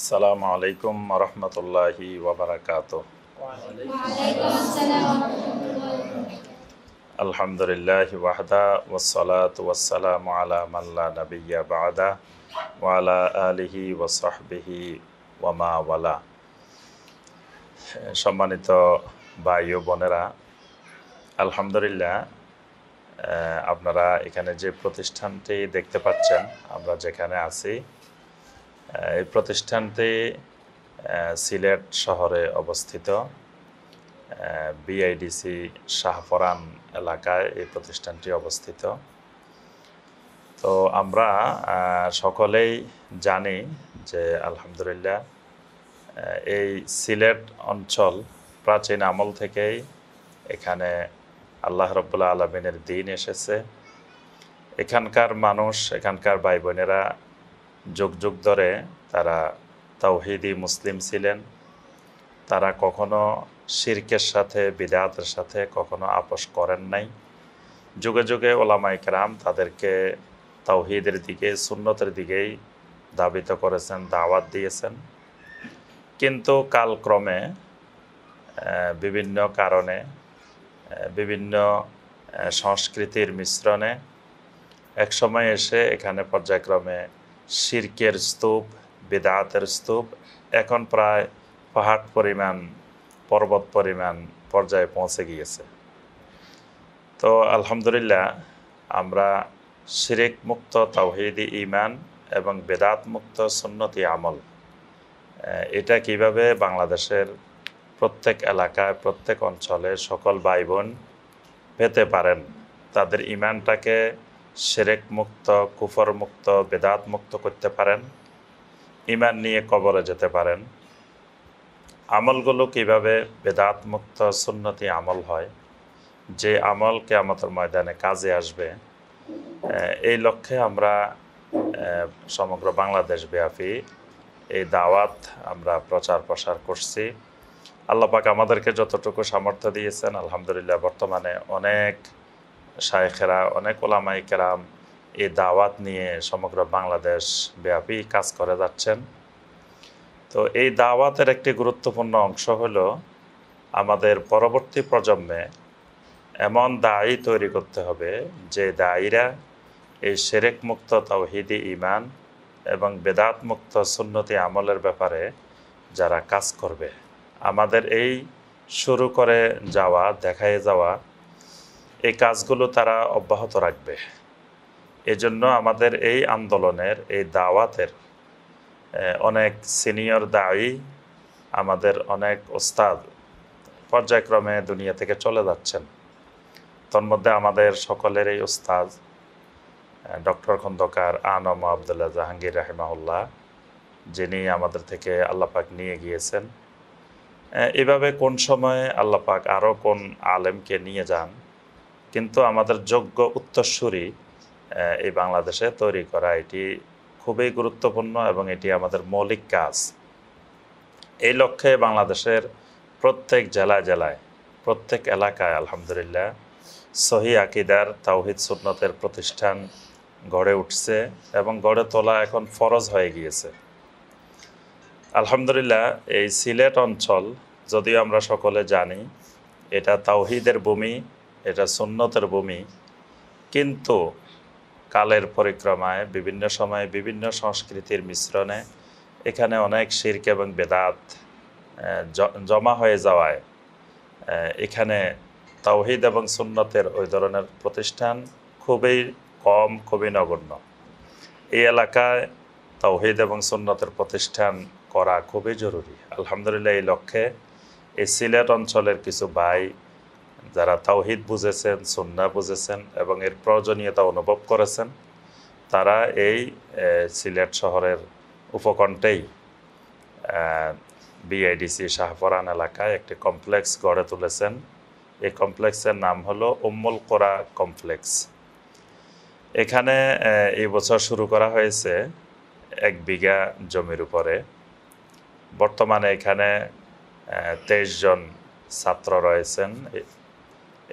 আসসালামু আলাইকুম রহমতুল্লাহি আলহামদুলিল্লাহ আলা নবিয়া ওয়ালা আলিহি সম্মানিত ভাই ও বোনেরা আলহামদুলিল্লাহ আপনারা এখানে যে প্রতিষ্ঠানটি দেখতে পাচ্ছেন আমরা যেখানে আছি এই প্রতিষ্ঠানটি সিলেট শহরে অবস্থিত বিআইডিসি শাহফরান এলাকায় এই প্রতিষ্ঠানটি অবস্থিত তো আমরা সকলেই জানি যে আলহামদুলিল্লাহ এই সিলেট অঞ্চল প্রাচীন আমল থেকেই এখানে আল্লাহ রব্বুল্লা আলমিনের দিন এসেছে এখানকার মানুষ এখানকার ভাই বোনেরা যুগ যুগ ধরে তারা তাওহিদি মুসলিম ছিলেন তারা কখনো শির্কের সাথে বিদায়াতের সাথে কখনো আপোষ করেন নাই যুগে যুগে ওলামাই কেরাম তাদেরকে তাওহিদের দিকে সুন্নতের দিকেই দাবিত করেছেন দাওয়াত দিয়েছেন কিন্তু কালক্রমে বিভিন্ন কারণে বিভিন্ন সংস্কৃতির মিশ্রণে একসময় এসে এখানে পর্যায়ক্রমে সিরকের স্তূপ বেদাতের স্তূপ এখন প্রায় পাহাড় পরিমাণ পর্বত পরিমাণ পর্যায়ে পৌঁছে গিয়েছে তো আলহামদুলিল্লাহ আমরা শিরেক মুক্ত তাওহিদি ইমান এবং বেদাত মুক্ত সুন্নতি আমল এটা কিভাবে বাংলাদেশের প্রত্যেক এলাকায় প্রত্যেক অঞ্চলে সকল ভাই বোন পেতে পারেন তাদের ইমানটাকে সেরেক মুক্ত কুফর মুক্ত বেদাত মুক্ত করতে পারেন ইমান নিয়ে কবরে যেতে পারেন আমলগুলো কীভাবে বেদাত মুক্ত সুন্নতি আমল হয় যে আমল আমাদের ময়দানে কাজে আসবে এই লক্ষ্যে আমরা সমগ্র বাংলাদেশ ব্যাপী এই দাওয়াত আমরা প্রচার প্রসার করছি আল্লাপাক আমাদেরকে যতটুকু সামর্থ্য দিয়েছেন আলহামদুলিল্লাহ বর্তমানে অনেক শায়েখেরা অনেক ওলামাই কেরাম এই দাওয়াত নিয়ে সমগ্র বাংলাদেশ ব্যাপী কাজ করে যাচ্ছেন তো এই দাওয়াতের একটি গুরুত্বপূর্ণ অংশ হল আমাদের পরবর্তী প্রজন্মে এমন দায়ী তৈরি করতে হবে যে দায়ীরা এই সেরেক মুক্ত তৌহিদি ইমান এবং বেদাত মুক্ত সুন্নতি আমলের ব্যাপারে যারা কাজ করবে আমাদের এই শুরু করে যাওয়া দেখায় যাওয়া এই কাজগুলো তারা অব্যাহত রাখবে এজন্য আমাদের এই আন্দোলনের এই দাওয়াতের অনেক সিনিয়র দায়ী আমাদের অনেক ওস্তাদ পর্যায়ক্রমে দুনিয়া থেকে চলে যাচ্ছেন তন্মধ্যে আমাদের সকলের এই ওস্তাদ ডক্টর খন্দকার আনম আবদুল্লাহ জাহাঙ্গীর রাহেমাউল্লাহ যিনি আমাদের থেকে আল্লাপাক নিয়ে গিয়েছেন এভাবে কোন সময়ে আল্লাপাক আরও কোন আলেমকে নিয়ে যান কিন্তু আমাদের যোগ্য উত্তরসূরি এই বাংলাদেশে তৈরি করা এটি খুবই গুরুত্বপূর্ণ এবং এটি আমাদের মৌলিক কাজ এই লক্ষ্যে বাংলাদেশের প্রত্যেক জেলায় জেলায় প্রত্যেক এলাকায় আলহামদুলিল্লাহ সহি আকিদার তাওহিদ সুন্নতের প্রতিষ্ঠান গড়ে উঠছে এবং গড়ে তোলা এখন ফরজ হয়ে গিয়েছে আলহামদুলিল্লাহ এই সিলেট অঞ্চল যদিও আমরা সকলে জানি এটা তাওহিদের ভূমি এটা সুন্নতের ভূমি কিন্তু কালের পরিক্রমায় বিভিন্ন সময়ে বিভিন্ন সংস্কৃতির মিশ্রণে এখানে অনেক শির্ক এবং বেদাত জমা হয়ে যাওয়ায় এখানে তাওহিদ এবং সুন্নতের ওই ধরনের প্রতিষ্ঠান খুবই কম খুবই নগণ্য এই এলাকায় তাওহিদ এবং সুন্নতের প্রতিষ্ঠান করা খুবই জরুরি আলহামদুলিল্লাহ এই লক্ষ্যে এই সিলেট অঞ্চলের কিছু ভাই যারা তাওহিদ বুঝেছেন সন্না বুঝেছেন এবং এর প্রয়োজনীয়তা অনুভব করেছেন তারা এই সিলেট শহরের উপকণ্ঠেই বিআইডিসি শাহপরান এলাকায় একটি কমপ্লেক্স গড়ে তুলেছেন এই কমপ্লেক্সের নাম হলো উম্মুল কোরা কমপ্লেক্স এখানে এই বছর শুরু করা হয়েছে এক বিঘা জমির উপরে বর্তমানে এখানে তেইশ জন ছাত্র রয়েছেন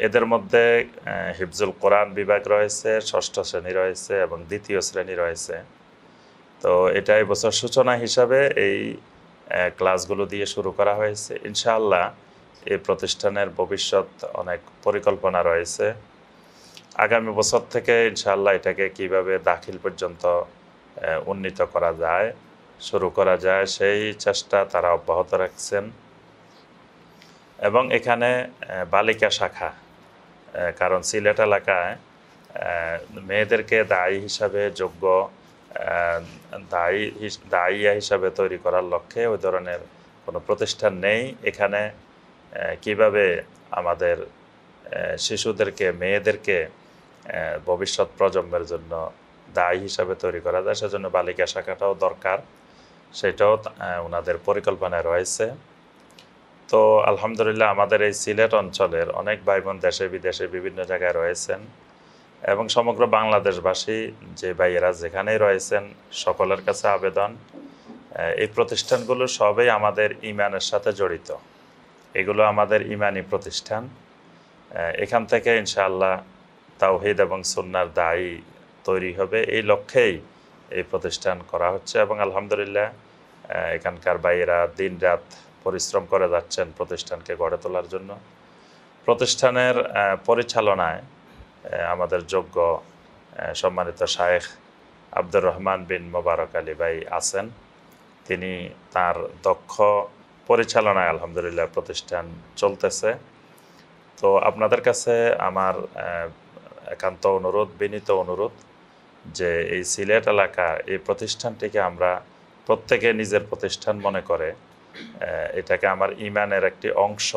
এদের মধ্যে হিফজুল কোরআন বিভাগ রয়েছে ষষ্ঠ শ্রেণী রয়েছে এবং দ্বিতীয় শ্রেণী রয়েছে তো এটা এবছর সূচনা হিসাবে এই ক্লাসগুলো দিয়ে শুরু করা হয়েছে ইনশাআল্লাহ এই প্রতিষ্ঠানের ভবিষ্যৎ অনেক পরিকল্পনা রয়েছে আগামী বছর থেকে ইনশাআল্লাহ এটাকে কিভাবে দাখিল পর্যন্ত উন্নীত করা যায় শুরু করা যায় সেই চেষ্টা তারা অব্যাহত রাখছেন এবং এখানে বালিকা শাখা কারণ সিলেট এলাকায় মেয়েদেরকে দায়ী হিসাবে যোগ্য দায়ী দায়িয়া হিসাবে তৈরি করার লক্ষ্যে ওই ধরনের কোনো প্রতিষ্ঠান নেই এখানে কিভাবে আমাদের শিশুদেরকে মেয়েদেরকে ভবিষ্যৎ প্রজন্মের জন্য দায়ী হিসাবে তৈরি করা যায় সেজন্য বালিকা শাখাটাও দরকার সেটাও ওনাদের পরিকল্পনায় রয়েছে তো আলহামদুলিল্লাহ আমাদের এই সিলেট অঞ্চলের অনেক ভাই বোন দেশে বিদেশে বিভিন্ন জায়গায় রয়েছেন এবং সমগ্র বাংলাদেশবাসী যে ভাইয়েরা যেখানেই রয়েছেন সকলের কাছে আবেদন এই প্রতিষ্ঠানগুলো সবই আমাদের ইমানের সাথে জড়িত এগুলো আমাদের ইমানি প্রতিষ্ঠান এখান থেকে ইনশাআল্লাহ তাওহিদ এবং সুন্নার দায়ী তৈরি হবে এই লক্ষ্যেই এই প্রতিষ্ঠান করা হচ্ছে এবং আলহামদুলিল্লাহ এখানকার বাইরা দিন রাত পরিশ্রম করে যাচ্ছেন প্রতিষ্ঠানকে গড়ে তোলার জন্য প্রতিষ্ঠানের পরিচালনায় আমাদের যোগ্য সম্মানিত শায়েখ আব্দুর রহমান বিন মোবারক আলী ভাই আছেন তিনি তার দক্ষ পরিচালনায় আলহামদুলিল্লাহ প্রতিষ্ঠান চলতেছে তো আপনাদের কাছে আমার একান্ত অনুরোধ বিনীত অনুরোধ যে এই সিলেট এলাকা এই প্রতিষ্ঠানটিকে আমরা প্রত্যেকে নিজের প্রতিষ্ঠান মনে করে এটাকে আমার ইমানের একটি অংশ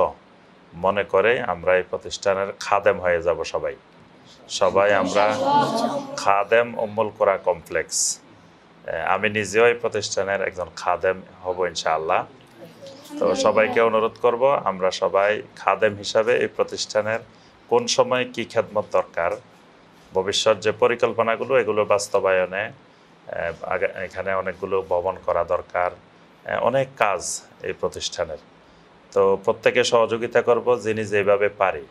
মনে করে আমরা এই প্রতিষ্ঠানের খাদেম হয়ে যাব সবাই সবাই আমরা খাদেম অম্বল করা কমপ্লেক্স আমি নিজেও এই প্রতিষ্ঠানের একজন খাদেম হব ইনশাআল্লাহ তো সবাইকে অনুরোধ করব আমরা সবাই খাদেম হিসাবে এই প্রতিষ্ঠানের কোন সময় কি খেদমত দরকার ভবিষ্যৎ যে পরিকল্পনাগুলো এগুলো বাস্তবায়নে এখানে অনেকগুলো ভবন করা দরকার অনেক কাজ এই প্রতিষ্ঠানের তো প্রত্যেকে সহযোগিতা করব যিনি যেভাবে পারে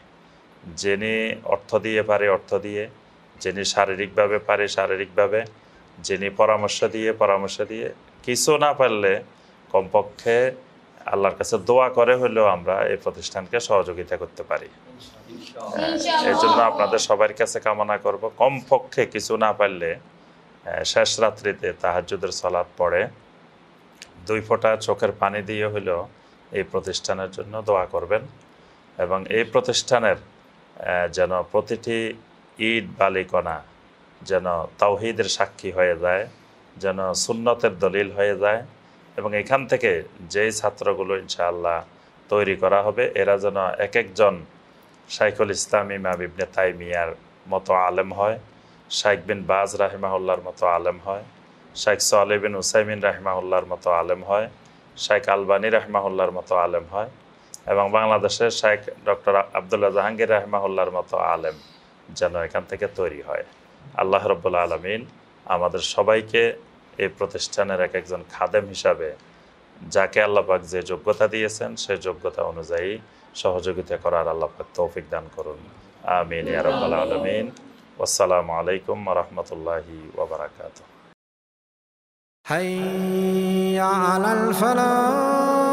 যিনি অর্থ দিয়ে পারে অর্থ দিয়ে যিনি শারীরিকভাবে পারে শারীরিকভাবে যিনি পরামর্শ দিয়ে পরামর্শ দিয়ে কিছু না পারলে কমপক্ষে আল্লাহর কাছে দোয়া করে হলেও আমরা এই প্রতিষ্ঠানকে সহযোগিতা করতে পারি এই জন্য আপনাদের সবার কাছে কামনা করব কমপক্ষে কিছু না পারলে শেষ রাত্রিতে তাহাজুদের সলাপ পড়ে দুই ফোঁটা চোখের পানি দিয়ে হইল এই প্রতিষ্ঠানের জন্য দোয়া করবেন এবং এই প্রতিষ্ঠানের যেন প্রতিটি ইট বালিকণা যেন তাওহিদের সাক্ষী হয়ে যায় যেন সুন্নতের দলিল হয়ে যায় এবং এখান থেকে যেই ছাত্রগুলো ইনশাআল্লাহ তৈরি করা হবে এরা যেন এক একজন শাইখুল ইসলাম বিবনে তাই মিয়ার মতো আলেম হয় শাইক বিন বাজ রাহিমাহুল্লার মতো আলেম হয় শাইখ হুসাইমিন উসাইমিন রাহমাহুল্লার মতো আলেম হয় শাইখ আলবানী রাহমাহুল্লার মতো আলেম হয় এবং বাংলাদেশের শাইখ ডক্টর আবদুল্লাহ জাহাঙ্গীর রাহমাহুল্লার মতো আলেম যেন এখান থেকে তৈরি হয় আল্লাহ রব্বুল্লা আলমিন আমাদের সবাইকে এই প্রতিষ্ঠানের এক একজন খাদেম হিসাবে যাকে আল্লাপাক যে যোগ্যতা দিয়েছেন সেই যোগ্যতা অনুযায়ী সহযোগিতা করার আল্লাপাক তৌফিক দান করুন আমিন ইয়ারব্বাল আলমিন আসসালামু আলাইকুম রহমতুল্লাহি ওবরাকাতু هيا على الفلاح